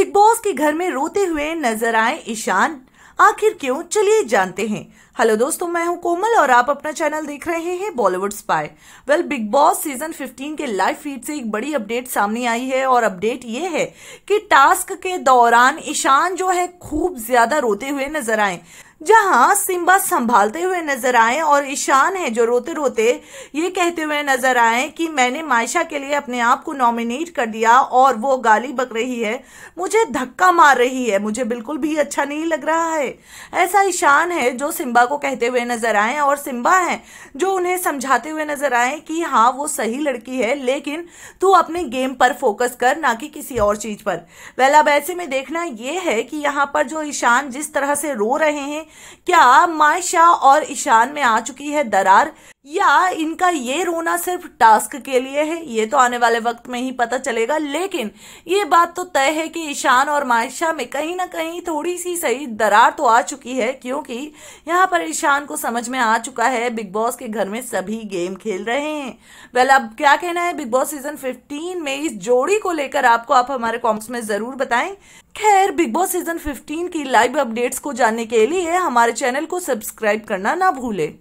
big boss के घर में रोते हुए नजर आए ईशान आखिर क्यों चलिए जानते हैं हेलो दोस्तों मैं हूं कोमल और आप अपना चैनल देख रहे हैं Bollywood spy well Bigg Boss season 15 के लाइव फीड से एक बड़ी अपडेट सामने आई है और अपडेट ये है कि टास्क के दौरान ईशान जो है खूब ज्यादा रोते हुए नजर आए जहां सिम्बा संभालते हुए नजर आए और ईशान है जो रोते रोते ये कहते हुए नजर आए कि मैंने मायशा के लिए अपने आप को नॉमिनेट कर दिया और वो गाली बक रही है मुझे धक्का मार रही है मुझे बिल्कुल भी अच्छा नहीं लग रहा है ऐसा ईशान है जो सिम्बा को कहते हुए नजर आए और सिम्बा है जो उन्हें समझाते हुए नजर आए कि हाँ वो सही लड़की है लेकिन तू अपने गेम पर फोकस कर ना कि किसी और चीज पर वेल बैसे में देखना यह है कि यहाँ पर जो ईशान जिस तरह से रो रहे हैं क्या मायशा और ईशान में आ चुकी है दरार या इनका ये रोना सिर्फ टास्क के लिए है ये तो आने वाले वक्त में ही पता चलेगा लेकिन ये बात तो तय है कि ईशान और मायशा में कहीं ना कहीं थोड़ी सी सही दरार तो आ चुकी है क्योंकि यहाँ पर ईशान को समझ में आ चुका है बिग बॉस के घर में सभी गेम खेल रहे हैं वेल अब क्या कहना है बिग बॉस सीजन फिफ्टीन में इस जोड़ी को लेकर आपको आप हमारे कॉम्स में जरूर बताएं खैर बिग बॉस सीजन फिफ्टीन की लाइव अपडेट्स को जानने के लिए हमारे चैनल को सब्सक्राइब करना ना भूले